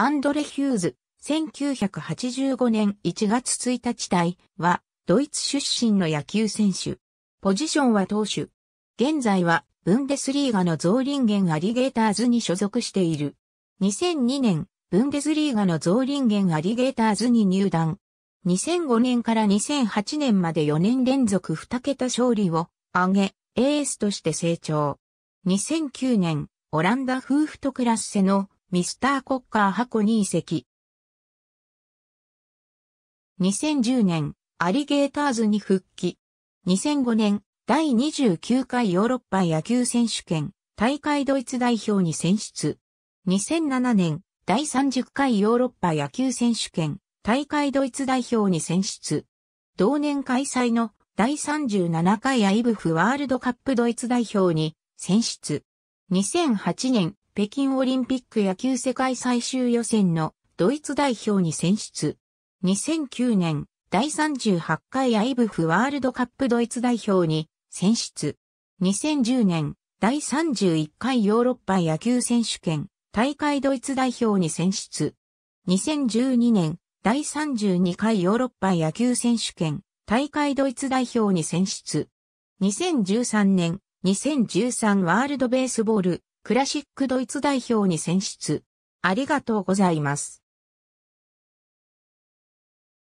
アンドレ・ヒューズ、1985年1月1日隊は、ドイツ出身の野球選手。ポジションは投手。現在は、ブンデスリーガのゾーリンゲンアリゲーターズに所属している。2002年、ブンデスリーガのゾーリンゲンアリゲーターズに入団。2005年から2008年まで4年連続2桁勝利を挙げ、エースとして成長。2009年、オランダ夫婦とクラッセのミスターコッカー箱に移籍。2010年、アリゲーターズに復帰。2005年、第29回ヨーロッパ野球選手権、大会ドイツ代表に選出。2007年、第30回ヨーロッパ野球選手権、大会ドイツ代表に選出。同年開催の第37回アイブフワールドカップドイツ代表に選出。2008年北京オリンピック野球世界最終予選のドイツ代表に選出。2009年、第38回アイブフワールドカップドイツ代表に選出。2010年、第31回ヨーロッパ野球選手権大会ドイツ代表に選出。2012年、第32回ヨーロッパ野球選手権大会ドイツ代表に選出。2013年、2013ワールドベースボールクラシックドイツ代表に選出。ありがとうございます。